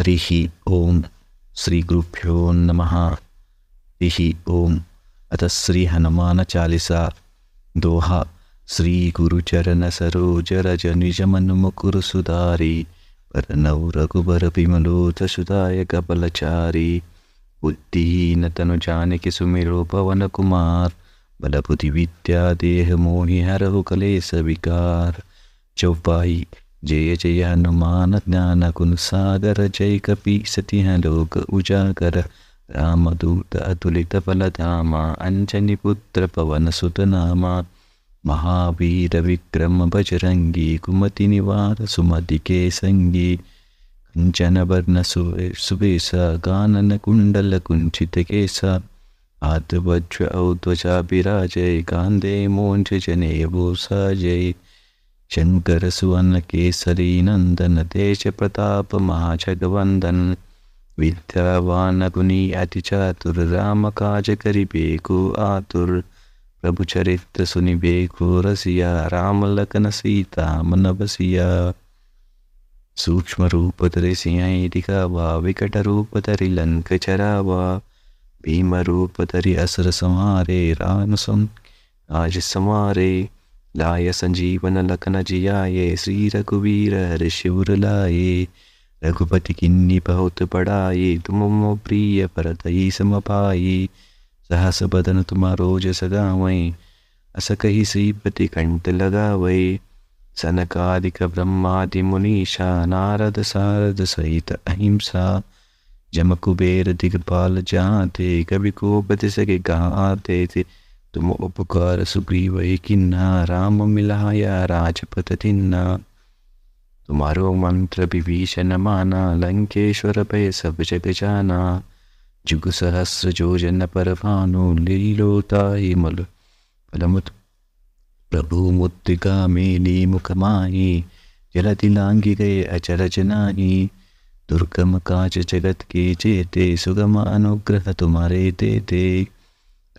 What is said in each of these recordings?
हरी ओम श्री गुरुभ्यो नम हरी ओम अथ श्री हनुमान चालीसा दोहा श्री गुरुचरण सरोज रज निज मनु मुकुर सुधारी पर नौ रघुबर विमलोच सुधाय कपलचारी बुद्धिहीन तनु जानक सुमेरो पवन कुमार बलबुद्धि विद्या देह मोहि हरहु कलेश विकार चौपाई जय जय हनुमान ज्ञान गुण सागर जय कपी सति लोक उजागर दूत अतुलित धामा अंजनी पुत्र पवन सुतनामा महावीर विक्रम बजरंगी कुमति निवार सुमति के संगी वर्ण सुबेश गानन कुंडल कुंचित केश आत्वज्र औ विराजय कांदे मोंच जने वो जय शंकर सुवन केसरी नंदन देश प्रताप महाजगवंदन विद्यावान गुनी अति चातुर राम काज करि बेको आतुर प्रभु चरित्र सुनि रसिया राम लखन सीता मन बसिया सूक्ष्म रूप धरि सियाई दिखावा विकट रूप धरि लंक चरावा भीम रूप धरि असर समारे रान सम आज समारे लाय संजीवन लखन जियाये श्री रघुवीर ऋषिवर लाये रघुपति किन्नी बहुत पढ़ाई तुम मो प्रिय परत ही सम पाई सहस बदन तुम रोज सदा वई अस कही श्रीपति कंठ लगा वई सनकादिक ब्रह्मादि मुनीषा नारद सारद सहित अहिंसा जम कुबेर दिग्पाल जाते कवि कभी को बत सके गाते आते थे तुम उपकार सुग्रीव किन्ना राम मिलाया राजपथ तिन्ना तुम्हारो मंत्र विभीषण माना लंकेश्वर पे सब जग जाना जुग सहस्र जो पर भानु लीलोताई मल फलमुत प्रभु मुद्रिका मेली मुखमाई जलति लांगी गए अचरज जनाही दुर्गम काज जगत के चेते सुगम अनुग्रह तुम्हारे देते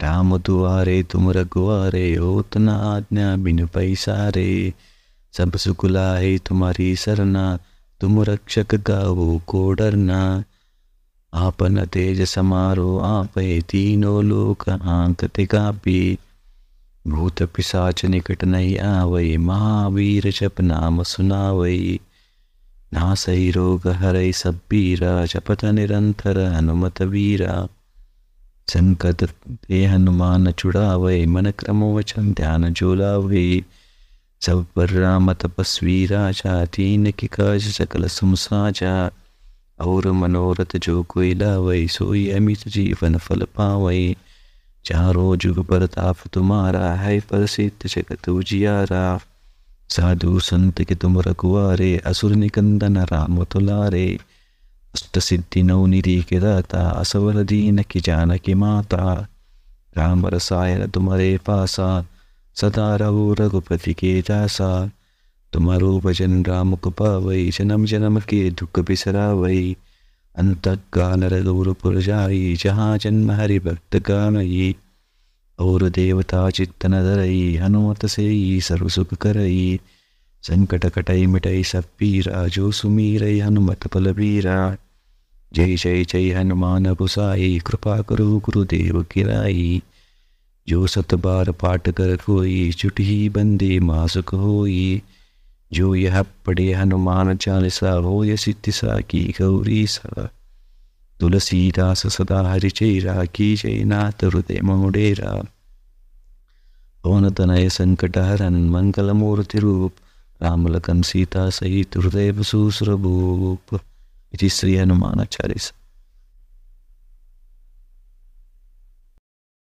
राम तुआरे तुम रघुआरे हो आज्ञा बिनु पैसा रे सब सुकुला तुम्हारी सरना तुम रक्षक का हो को डरना आपन तेज समारो आप तीनों लोक आंकते कापी भूत पिशाच निकट नहीं आवई महावीर जप नाम सुनावई ना सही रोग हरय सब पीरा जपत निरंतर हनुमत वीरा संकत ते हनुमान चुड़ावै मन क्रमोवचन ध्यान झोलावै सब पर राम तपस्वी राजा तीन की काज सकल सुम और मनोरथ जो कोई लावै सोई अमित जीवन फल पावै चारो जुग परताप तुम्हारा है प्रसिद्ध जगत उजियारा साधु संत के तुम रखुआरे असुर निकंदन राम तुलारे अष्टसिद्धिनौनिरीकृता ता असवरदीन की जानकी माता राम रसायन तुम्हारे पासा सदा रहो रघुपति के दासा तुम्हारो भजन राम को पावई जन्म जन्म के दुख वै अंत काल रघुपुर जाई जहाँ जन्म हरि भक्त गानई और देवता चित्तन धरई हनुमत से सर्व सुख करई संकट कटई मिटई सब पीरा जो सुमीर हनुमत पलबीरा जय जय जय हनुमान भुसाई कृपा करो गुरुदेव किराई जो सत बार पाठ कर कोई छुटही बंदे मासक होई जो यह पढ़े हनुमान चालीसा हो य सिद्धिसा की गौरी सा तुलसीदास सदा चेरा की जय नाथ हृदय मुडेरा पवन तनय संकट हरन मंगल मूर्ति रूप लखन सीता सहित हृदय सुसरभूप it is Sri Hanuman Acharya